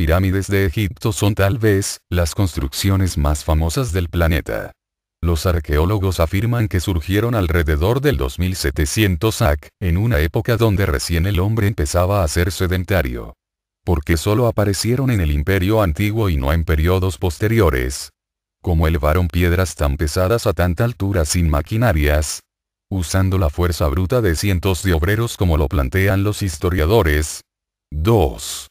pirámides de Egipto son tal vez las construcciones más famosas del planeta. Los arqueólogos afirman que surgieron alrededor del 2700 AC, en una época donde recién el hombre empezaba a ser sedentario. Porque solo aparecieron en el imperio antiguo y no en periodos posteriores. ¿Cómo elevaron piedras tan pesadas a tanta altura sin maquinarias, usando la fuerza bruta de cientos de obreros como lo plantean los historiadores. 2.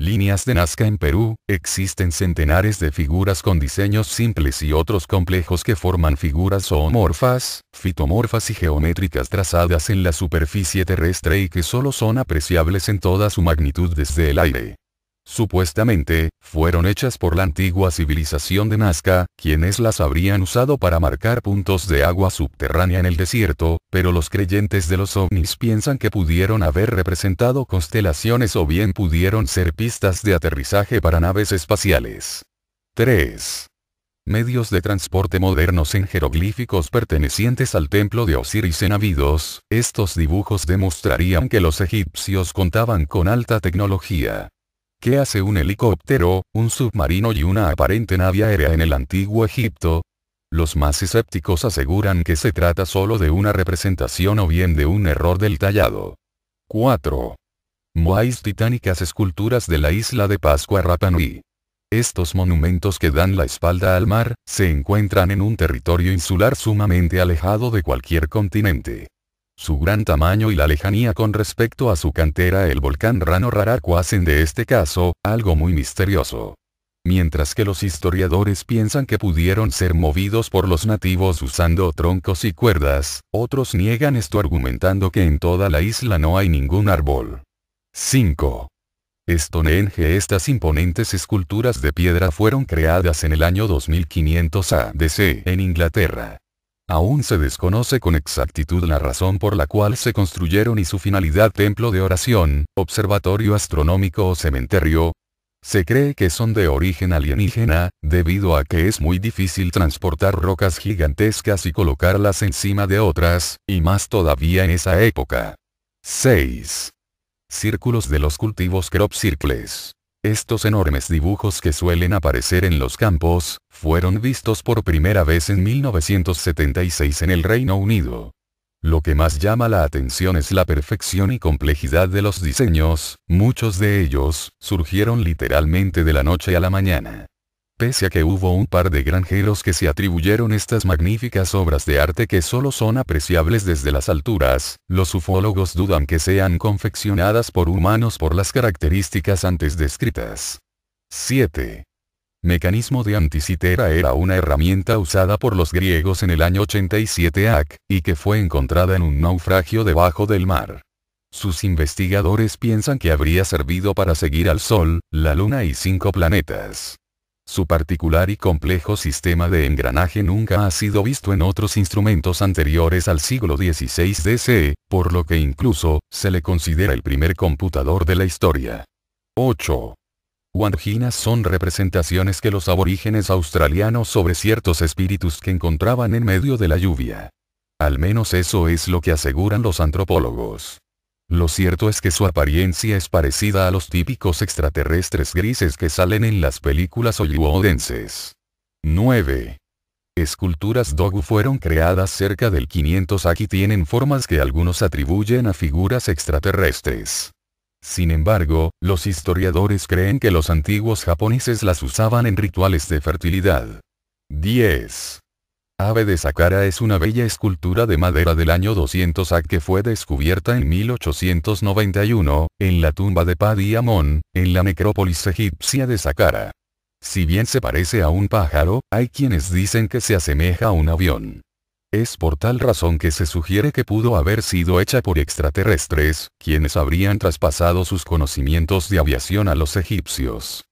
Líneas de Nazca en Perú, existen centenares de figuras con diseños simples y otros complejos que forman figuras zoomorfas, fitomorfas y geométricas trazadas en la superficie terrestre y que solo son apreciables en toda su magnitud desde el aire. Supuestamente, fueron hechas por la antigua civilización de Nazca, quienes las habrían usado para marcar puntos de agua subterránea en el desierto, pero los creyentes de los ovnis piensan que pudieron haber representado constelaciones o bien pudieron ser pistas de aterrizaje para naves espaciales. 3. Medios de transporte modernos en jeroglíficos pertenecientes al templo de Osiris en Abidos, estos dibujos demostrarían que los egipcios contaban con alta tecnología. ¿Qué hace un helicóptero, un submarino y una aparente nave aérea en el antiguo Egipto? Los más escépticos aseguran que se trata solo de una representación o bien de un error del tallado. 4. Moais titánicas esculturas de la isla de Pascua Rapanui. Estos monumentos que dan la espalda al mar, se encuentran en un territorio insular sumamente alejado de cualquier continente. Su gran tamaño y la lejanía con respecto a su cantera el volcán Rano Raraco hacen de este caso, algo muy misterioso. Mientras que los historiadores piensan que pudieron ser movidos por los nativos usando troncos y cuerdas, otros niegan esto argumentando que en toda la isla no hay ningún árbol. 5. Stonehenge Estas imponentes esculturas de piedra fueron creadas en el año 2500 a.D.C. en Inglaterra. Aún se desconoce con exactitud la razón por la cual se construyeron y su finalidad templo de oración, observatorio astronómico o cementerio. Se cree que son de origen alienígena, debido a que es muy difícil transportar rocas gigantescas y colocarlas encima de otras, y más todavía en esa época. 6. Círculos de los cultivos crop circles. Estos enormes dibujos que suelen aparecer en los campos, fueron vistos por primera vez en 1976 en el Reino Unido. Lo que más llama la atención es la perfección y complejidad de los diseños, muchos de ellos, surgieron literalmente de la noche a la mañana pese a que hubo un par de granjeros que se atribuyeron estas magníficas obras de arte que solo son apreciables desde las alturas, los ufólogos dudan que sean confeccionadas por humanos por las características antes descritas. 7. Mecanismo de anticitera era una herramienta usada por los griegos en el año 87 AC, y que fue encontrada en un naufragio debajo del mar. Sus investigadores piensan que habría servido para seguir al Sol, la Luna y cinco planetas. Su particular y complejo sistema de engranaje nunca ha sido visto en otros instrumentos anteriores al siglo XVI DC, por lo que incluso, se le considera el primer computador de la historia. 8. Wanginas son representaciones que los aborígenes australianos sobre ciertos espíritus que encontraban en medio de la lluvia. Al menos eso es lo que aseguran los antropólogos. Lo cierto es que su apariencia es parecida a los típicos extraterrestres grises que salen en las películas hollywoodenses. 9. Esculturas Dogu fueron creadas cerca del 500 aquí tienen formas que algunos atribuyen a figuras extraterrestres. Sin embargo, los historiadores creen que los antiguos japoneses las usaban en rituales de fertilidad. 10. Ave de Saqqara es una bella escultura de madera del año 200 a que fue descubierta en 1891, en la tumba de Padi amón en la necrópolis egipcia de Saqqara. Si bien se parece a un pájaro, hay quienes dicen que se asemeja a un avión. Es por tal razón que se sugiere que pudo haber sido hecha por extraterrestres, quienes habrían traspasado sus conocimientos de aviación a los egipcios.